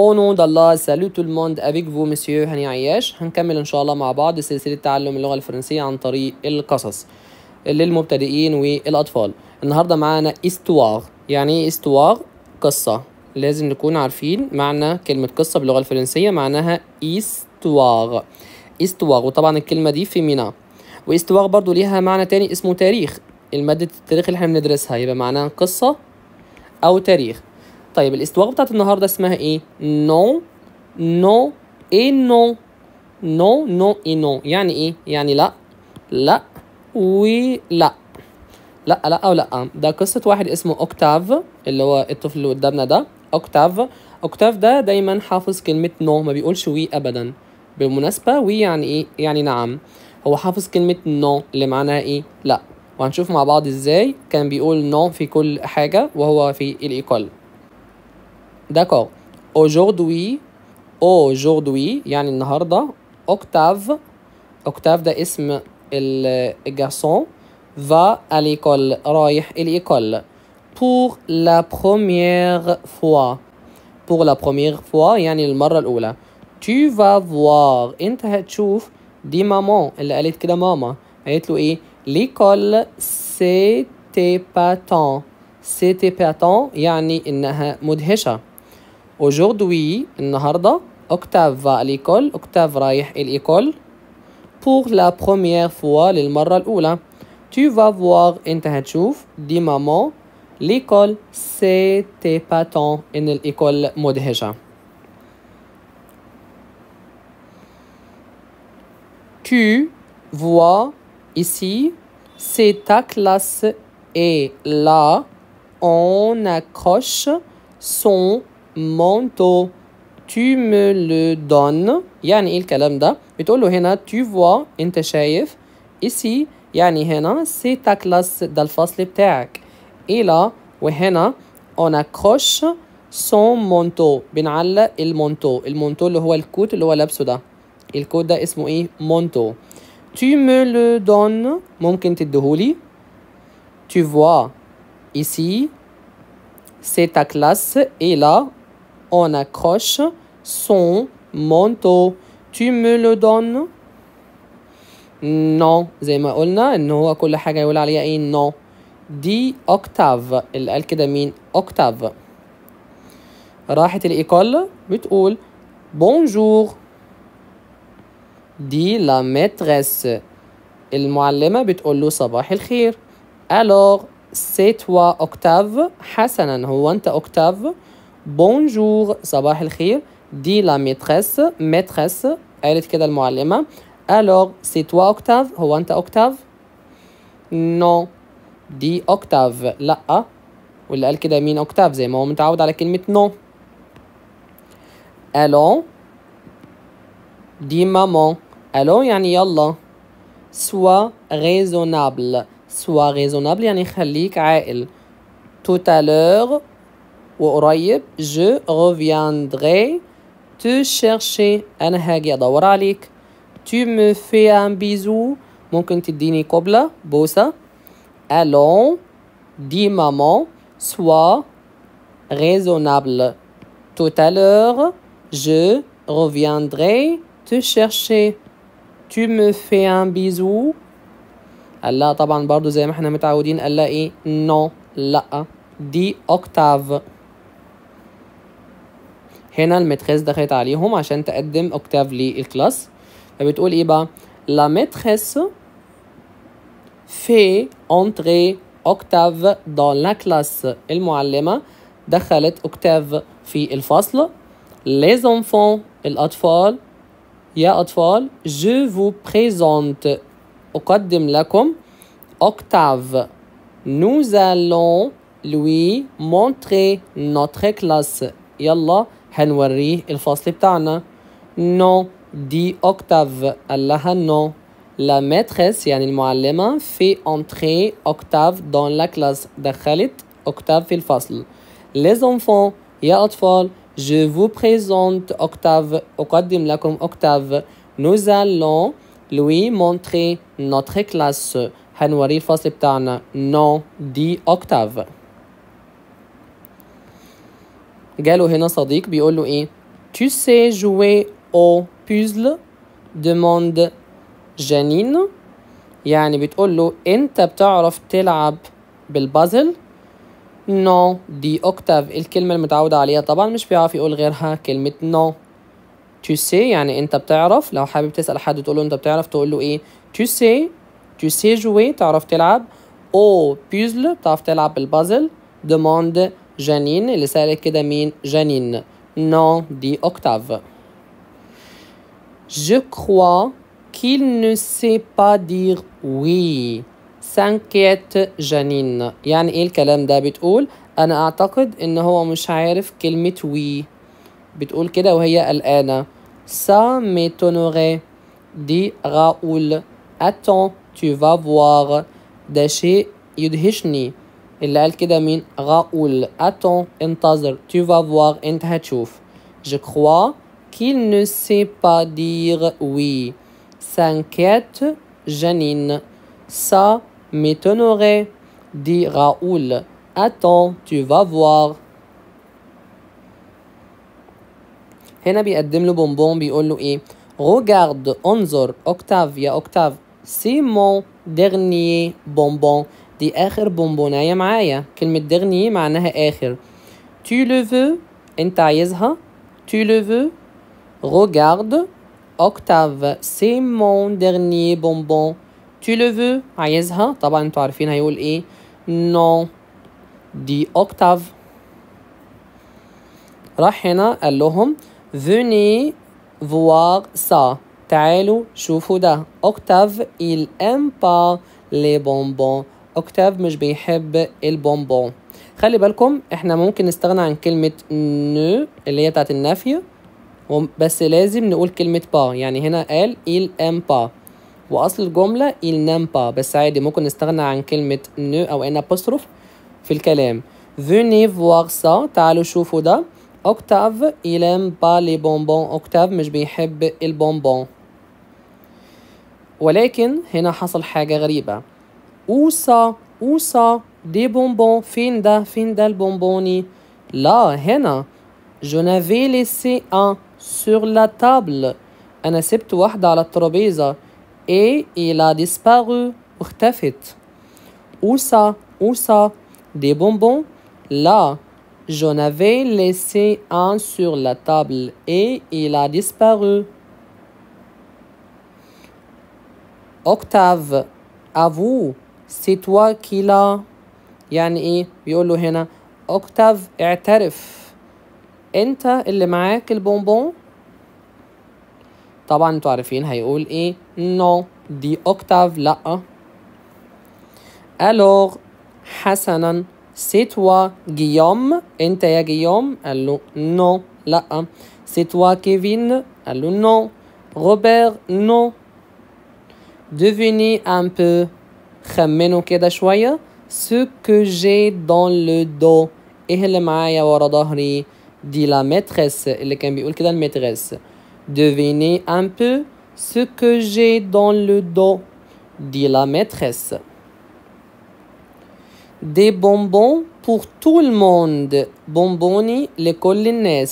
Au nom d'Allah, salut tout le monde avec vous monsieur هاني عياش هنكمل إن شاء الله مع بعض سلسلة تعلم اللغة الفرنسية عن طريق القصص للمبتدئين والأطفال النهاردة معانا استواغ يعني إيه استواغ قصة لازم نكون عارفين معنى كلمة قصة باللغة الفرنسية معناها استواغ استواغ وطبعا الكلمة دي فيمينا واستواغ برضو ليها معنى تاني اسمه تاريخ المادة التاريخ اللي احنا بندرسها يبقى معناها قصة أو تاريخ طيب الاستواء بتاعت النهارده اسمها ايه نو نو اي نو نو نو اي نو يعني ايه يعني لا لا ولا لا لا او لا ده قصه واحد اسمه اوكتاف اللي هو الطفل اللي قدامنا ده اوكتاف اوكتاف ده دايما حافظ كلمه نو ما بيقولش وي ابدا بالمناسبه وي يعني ايه يعني نعم هو حافظ كلمه نو اللي معناها ايه لا وهنشوف مع بعض ازاي كان بيقول نو في كل حاجه وهو في الايكول D'accord. Aujourd'hui, aujourd'hui يعني النهاردة أوكتاف أوكتاف ده اسم الجارسون فا اليكول رايح الإيكول بور لا première فوا بور لا première فوا يعني المرة الأولى tu vas voir أنت هتشوف دي مامون اللي قالت كده ماما قالت له إيه تي c'était سي تي باتون يعني إنها مدهشة Aujourd'hui, النهارده, Octave va à l'école. Octave à l'école. Pour la première fois للمرة الأولى. Tu vas voir انت هتشوف Dit maman l'école c'est épatant en l'école مدهشة. Tu vois ici c'est ta classe et là on accroche son مونتو تو me لو دون يعني ايه الكلام ده بتقول له هنا تو فوا انت شايف ici يعني هنا سي تا كلاس ده الفصل بتاعك الى وهنا اون اكروش سون مونتو بنعلق المونتو المونتو اللي هو الكوت اللي هو لابسه ده الكوت ده اسمه ايه مونتو تو me لو دون ممكن تديهولي تو فوا ici c'est ta classe et là On accroche son manteau. Tu me le donnes Non. زي ما قلنا ان هو كل حاجه يقول عليها ايه non. دي اوكتاف اللي قال كده مين اوكتاف راحت الايكول بتقول بونجور دي لا ماتريس المعلمه بتقول له صباح الخير الور سي توا اوكتاف حسنا هو انت اوكتاف بونجور صباح الخير دي لا ميتريس ميتريس قالت كده المعلمة الوغ سي توا اوكتاف هو انت اوكتاف نو دي اوكتاف لا واللي قال كده مين اوكتاف زي ما هو متعود على كلمة نو الو دي مامون الو يعني يلا سوا ريزونابل سوا ريزونابل يعني خليك عاقل توتالور وقريب جو غوفياندغي تو شيرشي انا هاجي ادور عليك تو مو في ان بيزو ممكن تديني قبلة بوسة الون دي مامون سوا ريزونابل tout à l'heure je reviendrai te chercher tu me fais un bisou الله طبعا برضو زي ما احنا متعودين قال لا ايه نو لا دي اوكتاف هنا المتريس دخلت عليهم عشان تقدم اوكتاف للكلاس فبتقول ايه بقى لا متريس في انتري اوكتاف دون لا كلاس المعلمه دخلت اوكتاف في الفصل les enfants الأطفال يا أطفال je vous présente أقدم لكم اوكتاف nous allons lui montrer notre classe يلا Henwari il-Fosseptana, non dit Octave Allah, non. La maîtresse Yanino Alema fait entrer Octave dans la classe de Octave il-Fosse. Les enfants, je vous présente Octave au quad d'Imlacum Octave. Nous allons lui montrer notre classe Henwari il-Fosseptana, non dit Octave. جاله هنا صديق بيقول له ايه tu sais jouer au puzzle demande جانين يعني بتقول له انت بتعرف تلعب بالبازل نو دي اوكتاف الكلمة المتعودة عليها طبعا مش بيعرف يقول غيرها كلمة نو تو سي يعني انت بتعرف لو حابب تسأل حد تقول له انت بتعرف تقول له ايه تو سي تو سي جوي تعرف تلعب او بيزل بتعرف تلعب بالبازل ديموند جانين اللي سالك كده مين جانين نون دي اوكتاف Je crois qu'il ne sait pas dire oui. s'inquiète جانين يعني ايه الكلام ده بتقول انا اعتقد ان هو مش عارف كلمة وي بتقول كده وهي قلقانة ça m'étonnerait دي راؤول attends tu vas voir ده شيء يدهشني Il a كده مين Raoul, attends tu vas voir je crois qu'il ne sait pas dire oui s'inquiète Janine ça m'étonnerait dit Raoul attends tu vas voir هنا بيقدم له بونبون بيقول له ايه regarde انظر Octavia, c'est mon dernier bonbon دي آخر بونبوناية معايا كلمة دغني معناها آخر تو لو فو أنت عايزها تو لو فو روغارد اوكتاف سي مون ديرني بونبون تو لو فو عايزها طبعا انتوا عارفين هيقول ايه نو دي اوكتاف راح هنا قال لهم فوني فوار سا تعالوا شوفوا ده اوكتاف il aime pas les bonbons اوكتاف مش بيحب البونبون خلي بالكم احنا ممكن نستغنى عن كلمة نو اللي هي بتاعت النفي بس لازم نقول كلمة با يعني هنا قال il ام با وأصل الجملة il n'aime با بس عادي ممكن نستغنى عن كلمة نو أو ان ابوستروف في الكلام venez voir ça تعالوا شوفوا ده اوكتاف il aime با لي بونبون اوكتاف مش بيحب البونبون ولكن هنا حصل حاجة غريبة Où ça Où ça Des bonbons. Finda, finda le bonboni. Là, héna. Je n'avais laissé un sur la table. Un à la Et il a disparu. Où ça Où ça Des bonbons Là, je n'avais laissé un sur la table et il a disparu. Octave, à vous. سيتوا كيلا يعني ايه بيقول له هنا اوكتاف اعترف انت اللي معاك البونبون طبعا انتوا عارفين هيقول ايه نو دي اوكتاف لا الوغ حسنا سيتوا جيوم انت يا جيوم قال له نو لا سيتوا كيفين قال له نو روبرت نو devenez ان بو ce que j'ai dans le dos et اللي la maîtresse devinez un peu ce que j'ai dans le dos dit la maîtresse des bonbons pour tout le monde bonboni les collines hein.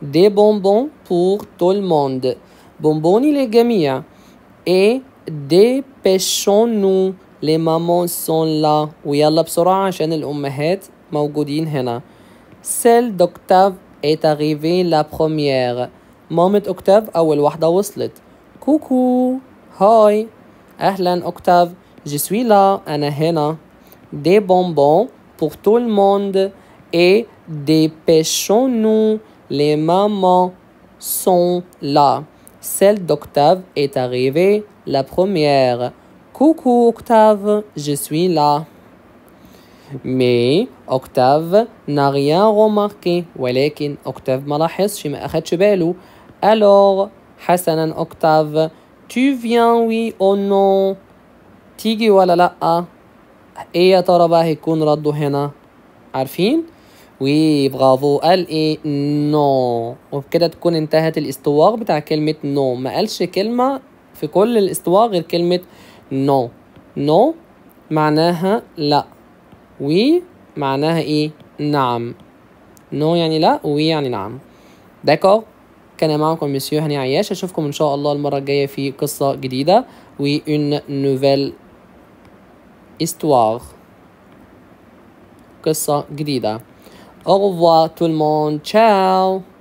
des bonbons pour tout le monde bonboni les gamins. et dépêchons-nous les mamans sont là ويلا بسرعة عشان الأمهات موجودين هنا celle d'Octave est arrivée la première مامة أوكتاف أول واحدة وصلت كوكو هاي أهلا أوكتاف je suis là أنا هنا des bonbons pour tout le monde et dépêchons-nous les mamans sont là celle d'Octave est arrivée la première كوكو أوكتاف je سوي لا مي أوكتاف n'a rien ولكن أوكتاف ما لاحظش ما أخدش باله. ألوغ حسنا أوكتاف تو فيان وي أو نو تيجي ولا لأ؟ إيه يا ترى بقى هيكون رده هنا؟ عارفين؟ وي برافو قال ايه نو وبكده تكون انتهت الاستوار بتاع كلمة نو ما قالش كلمة في كل الاستوار غير كلمة نو نو معناها لا وي معناها ايه نعم نو يعني لا وي يعني نعم داكور كان معكم مسيو هاني عياش اشوفكم ان شاء الله المره الجايه في قصه جديده و اون نوفيل استوار قصه جديده au revoir tout le monde ciao